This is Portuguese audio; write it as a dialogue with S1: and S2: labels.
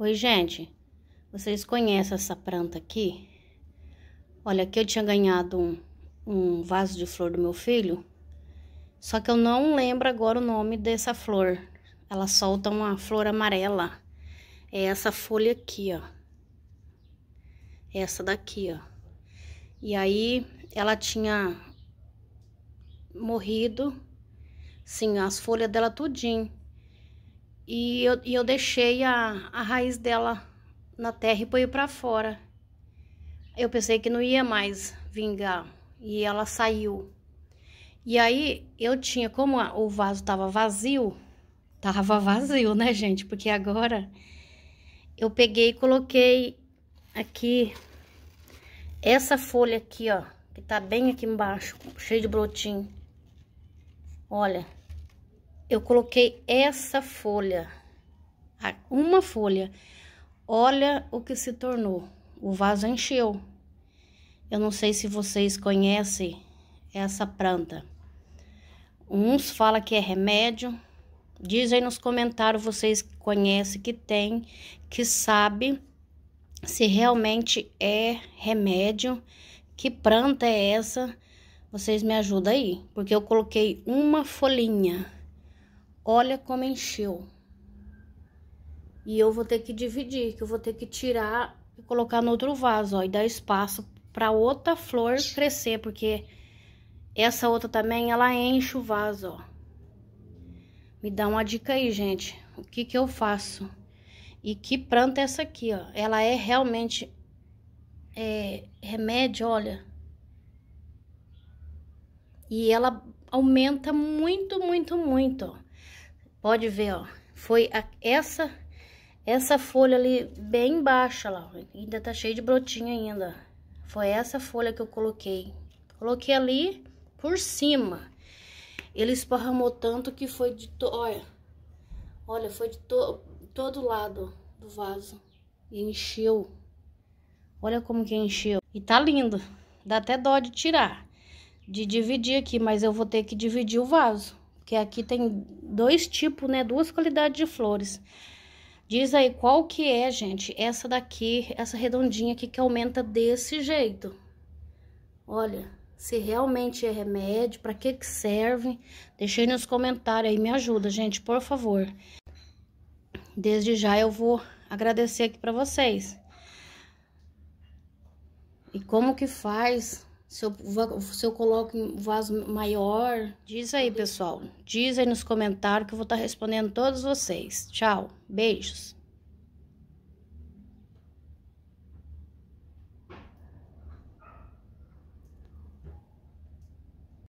S1: Oi, gente. Vocês conhecem essa planta aqui? Olha, aqui eu tinha ganhado um, um vaso de flor do meu filho. Só que eu não lembro agora o nome dessa flor. Ela solta uma flor amarela. É essa folha aqui, ó. Essa daqui, ó. E aí, ela tinha morrido. Sim, as folhas dela tudinho. E eu, e eu deixei a, a raiz dela na terra e põe para fora. Eu pensei que não ia mais vingar e ela saiu. E aí eu tinha, como a, o vaso tava vazio, tava vazio, né, gente? Porque agora eu peguei e coloquei aqui essa folha aqui, ó, que tá bem aqui embaixo, cheio de brotinho. Olha, eu coloquei essa folha, uma folha. Olha o que se tornou. O vaso encheu. Eu não sei se vocês conhecem essa planta. Uns falam que é remédio. Diz aí nos comentários vocês que conhecem, que tem, que sabe se realmente é remédio, que planta é essa. Vocês me ajudam aí, porque eu coloquei uma folhinha Olha como encheu. E eu vou ter que dividir, que eu vou ter que tirar e colocar no outro vaso, ó, e dar espaço para outra flor crescer, porque essa outra também, ela enche o vaso, ó. Me dá uma dica aí, gente. O que que eu faço? E que planta é essa aqui, ó? Ela é realmente é, remédio, olha. E ela aumenta muito, muito, muito, ó. Pode ver, ó. Foi a, essa essa folha ali bem baixa lá, ainda tá cheio de brotinho ainda. Foi essa folha que eu coloquei. Coloquei ali por cima. Ele esparramou tanto que foi de to... olha. Olha, foi de to... todo lado do vaso e encheu. Olha como que encheu. E tá lindo. Dá até dó de tirar, de dividir aqui, mas eu vou ter que dividir o vaso que aqui tem dois tipos, né? Duas qualidades de flores. Diz aí qual que é, gente, essa daqui, essa redondinha aqui que aumenta desse jeito. Olha, se realmente é remédio, para que que serve? Deixa aí nos comentários aí, me ajuda, gente, por favor. Desde já eu vou agradecer aqui para vocês. E como que faz se eu, se eu coloco em vaso maior. Diz aí, pessoal. Diz aí nos comentários que eu vou estar tá respondendo todos vocês. Tchau. Beijos.